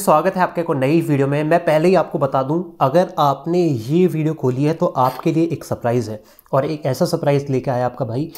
स्वागत है आपके को नई वीडियो में मैं पहले ही आपको बता दूं अगर आपने ये वीडियो खोली है तो आपके लिए एक सरप्राइज़ है और एक ऐसा सरप्राइज़ लेके आया आपका भाई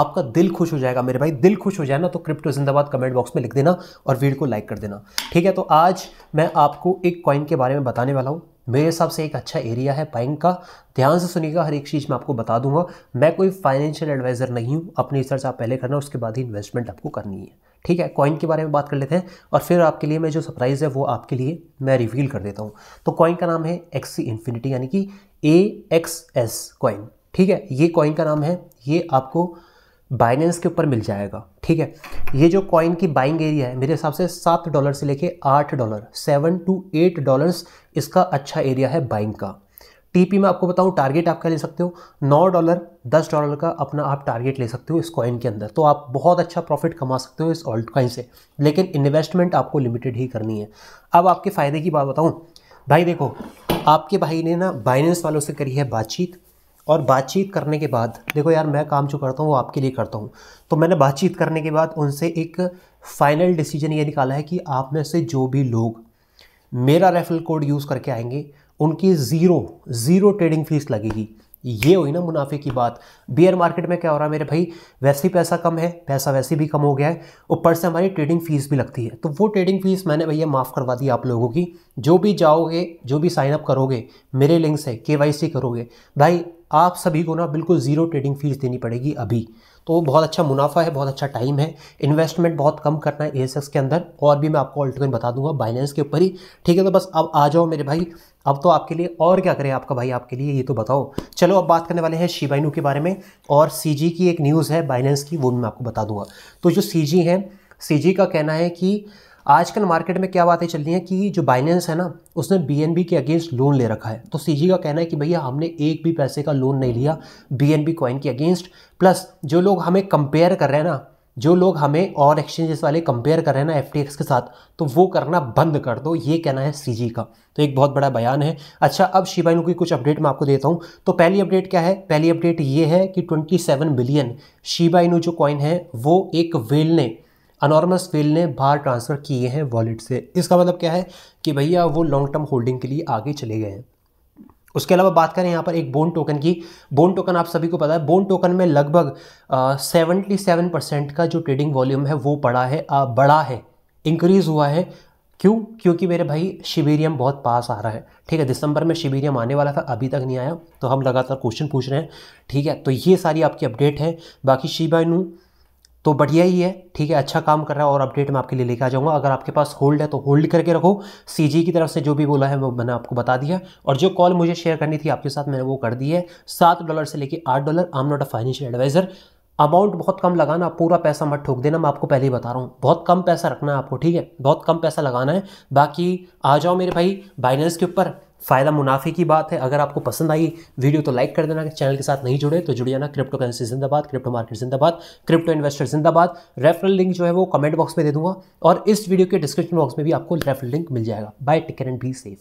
आपका दिल खुश हो जाएगा मेरे भाई दिल खुश हो जाए ना तो क्रिप्टो जिंदाबाद कमेंट बॉक्स में लिख देना और वीडियो को लाइक कर देना ठीक है तो आज मैं आपको एक कॉइन के बारे में बताने वाला हूँ मेरे हिसाब से एक अच्छा एरिया है बैंक का ध्यान से सुनिएगा हर एक चीज़ मैं आपको बता दूंगा मैं कोई फाइनेंशियल एडवाइज़र नहीं हूँ अपनी रिसर्च आप पहले करना उसके बाद ही इन्वेस्टमेंट आपको करनी है ठीक है कॉइन के बारे में बात कर लेते हैं और फिर आपके लिए मैं जो सरप्राइज़ है वो आपके लिए मैं रिवील कर देता हूँ तो कॉइन का नाम है एक्सी इन्फिनिटी यानी कि ए एक्स एस कॉइन ठीक है ये कॉइन का नाम है ये आपको बाइनेंस के ऊपर मिल जाएगा ठीक है ये जो कॉइन की बाइंग एरिया है मेरे हिसाब से सात डॉलर से लेके आठ dollar seven to eight dollars इसका अच्छा एरिया है बाइंग का टीपी में आपको बताऊं टारगेट आप क्या ले सकते हो नौ डॉलर दस डॉलर का अपना आप टारगेट ले सकते हो इस कॉइन के अंदर तो आप बहुत अच्छा प्रॉफिट कमा सकते हो इस ऑल्ट कॉइन से लेकिन इन्वेस्टमेंट आपको लिमिटेड ही करनी है अब आपके फ़ायदे की बात बताऊँ भाई देखो आपके भाई ने ना बाइनेंस वालों से करी है बातचीत और बातचीत करने के बाद देखो यार मैं काम जो करता हूँ वो आपके लिए करता हूँ तो मैंने बातचीत करने के बाद उनसे एक फ़ाइनल डिसीजन ये निकाला है कि आप में से जो भी लोग मेरा रेफरल कोड यूज़ करके आएंगे उनकी ज़ीरो ज़ीरो ट्रेडिंग फीस लगेगी ये हुई ना मुनाफे की बात बियर मार्केट में क्या हो रहा है मेरे भाई वैसे ही पैसा कम है पैसा वैसे भी कम हो गया है ऊपर से हमारी ट्रेडिंग फीस भी लगती है तो वो ट्रेडिंग फीस मैंने भैया माफ़ करवा दी आप लोगों की जो भी जाओगे जो भी साइन अप करोगे मेरे लिंक से के करोगे भाई आप सभी को ना बिल्कुल ज़ीरो ट्रेडिंग फीस देनी पड़ेगी अभी तो बहुत अच्छा मुनाफा है बहुत अच्छा टाइम है इन्वेस्टमेंट बहुत कम करना है ए के अंदर और भी मैं आपको ऑल्टकॉइन बता दूंगा बाइनेंस के ऊपर ही ठीक है तो बस अब आ जाओ मेरे भाई अब तो आपके लिए और क्या करें आपका भाई आपके लिए ये तो बताओ चलो अब बात करने वाले हैं शिबाइनू के बारे में और सी की एक न्यूज़ है बाइनेंस की वो भी मैं आपको बता दूंगा तो जो सी हैं सी का कहना है कि आजकल मार्केट में क्या बातें चल रही हैं कि जो बाइनेंस है ना उसने बी के अगेंस्ट लोन ले रखा है तो सी का कहना है कि भैया हमने एक भी पैसे का लोन नहीं लिया बी कॉइन के अगेंस्ट प्लस जो लोग हमें कंपेयर कर रहे हैं ना जो लोग हमें और एक्सचेंजेस वाले कंपेयर कर रहे हैं ना एफ के साथ तो वो करना बंद कर दो ये कहना है सी का तो एक बहुत बड़ा बयान है अच्छा अब शिबाइनू की कुछ अपडेट मैं आपको देता हूँ तो पहली अपडेट क्या है पहली अपडेट ये है कि 27 बिलियन शिबाइनू जो कॉइन है वो एक वेल ने अनॉर्मस फेल ने बाहर ट्रांसफ़र किए हैं वॉलेट से इसका मतलब क्या है कि भैया वो लॉन्ग टर्म होल्डिंग के लिए आगे चले गए हैं उसके अलावा बात करें यहाँ पर एक बोन टोकन की बोन टोकन आप सभी को पता है बोन टोकन में लगभग सेवेंटी सेवन परसेंट का जो ट्रेडिंग वॉल्यूम है वो पड़ा है आ, बड़ा है इंक्रीज़ हुआ है क्यों क्योंकि मेरे भाई शिबेरियम बहुत पास आ रहा है ठीक है दिसंबर में शिबेरियम आने वाला था अभी तक नहीं आया तो हम लगातार क्वेश्चन पूछ रहे हैं ठीक है तो ये सारी आपकी अपडेट है बाकी शिबाइनू तो बढ़िया ही है ठीक है अच्छा काम कर रहा है और अपडेट मैं आपके लिए लेकर आ जाऊँगा अगर आपके पास होल्ड है तो होल्ड करके रखो सी की तरफ से जो भी बोला है वो मैंने आपको बता दिया और जो कॉल मुझे शेयर करनी थी आपके साथ मैंने वो कर दी है सात डॉलर से लेकर आठ dollar I'm not a financial adviser amount बहुत कम लगाना पूरा पैसा मत ठोक देना मैं आपको पहले ही बता रहा हूँ बहुत कम पैसा रखना है आपको ठीक है बहुत कम पैसा लगाना है बाकी आ जाओ मेरे भाई बाइनेंस के ऊपर फ़ायदा मुनाफे की बात है अगर आपको पसंद आई वीडियो तो लाइक कर देना चैनल के साथ नहीं जुड़े तो जुड़िए ना क्रिप्टो करेंसी जिंदाबाद क्रिप्टो मार्केट जिंदाबाद क्रिप्टो इन्वेस्टर जिंदाबाद रेफरल लिंक जो है वो कमेंट बॉक्स में दे दूंगा और इस वीडियो के डिस्क्रिप्शन बॉक्स में भी आपको रेफरल लिंक मिल जाएगा बाय टिकर एंड बी सेफ